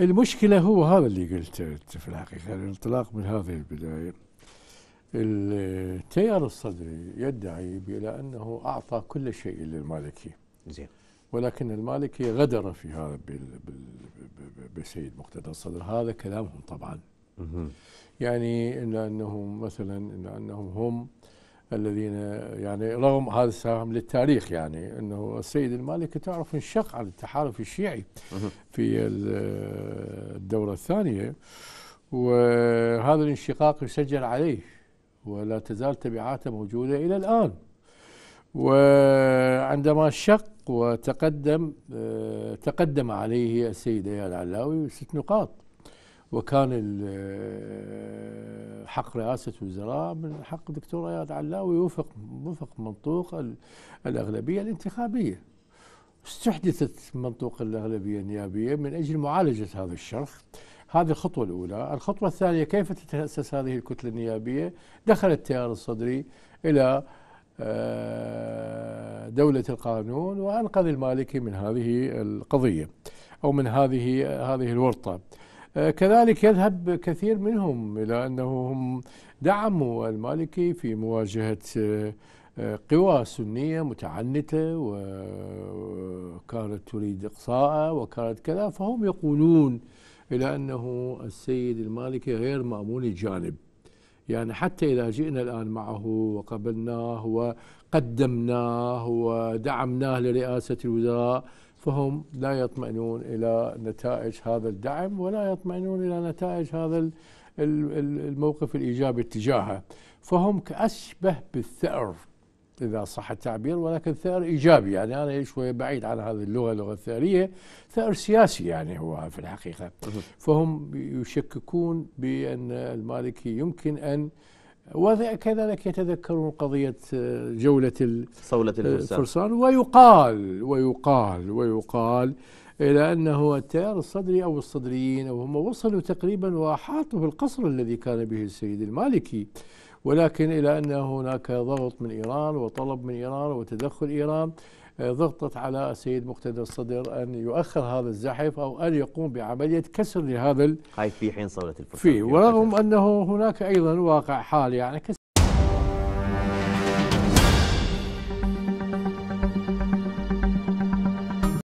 المشكلة هو هذا اللي قلته في الحقيقة الانطلاق من هذه البداية التيار الصدري يدعي بأنه أنه أعطى كل شيء للمالكي زين ولكن المالكي غدر في هذا بسيد مقتدى الصدر هذا كلامهم طبعا يعني إلا أنهم مثلا إلا أنهم هم الذين يعني رغم هذا السهم للتاريخ يعني انه السيد المالكي تعرف انشق عن التحالف الشيعي في الدوره الثانيه وهذا الانشقاق يسجل عليه ولا تزال تبعاته موجوده الى الان وعندما شق وتقدم تقدم عليه السيد ايال العلاوي بست نقاط وكان آه، حق رئاسة الوزراء من حق الدكتور اياد علاوي وفق وفق منطوق الأغلبية الانتخابية استحدثت منطوق الأغلبية النيابية من أجل معالجة هذا الشرخ هذه الخطوة الأولى الخطوة الثانية كيف تتأسس هذه الكتلة النيابية دخل التيار الصدري إلى آه، دولة القانون وأنقذ المالكي من هذه القضية أو من هذه هذه الورطة آه، كذلك يذهب كثير منهم إلى أنه هم دعموا المالكي في مواجهة آه، آه، قوى سنية متعنتة وكانت تريد إقصاءه وكانت كذا فهم يقولون إلى أنه السيد المالكي غير مأمون الجانب يعني حتى إذا جئنا الآن معه وقبلناه وقدمناه ودعمناه لرئاسة الوزراء فهم لا يطمئنون الى نتائج هذا الدعم ولا يطمئنون الى نتائج هذا الموقف الايجابي اتجاهه فهم كاشبه بالثأر اذا صح التعبير ولكن ثأر ايجابي يعني انا شويه بعيد عن هذه اللغه اللغه الثأريه ثأر سياسي يعني هو في الحقيقه فهم يشككون بان المالكي يمكن ان وكذلك يتذكرون قضية آه، جولة صولة آه، الفرسان ويقال ويقال ويقال إلى أنه التيار الصدري أو الصدريين وهم وصلوا تقريبا وأحاطوا بالقصر الذي كان به السيد المالكي ولكن إلى أن هناك ضغط من إيران وطلب من إيران وتدخل إيران آه، ضغطت على السيد مقتدى الصدر أن يؤخر هذا الزحف أو أن يقوم بعملية كسر لهذا هاي في حين صولة الفرصه في ورغم أنه هناك أيضا واقع حال يعني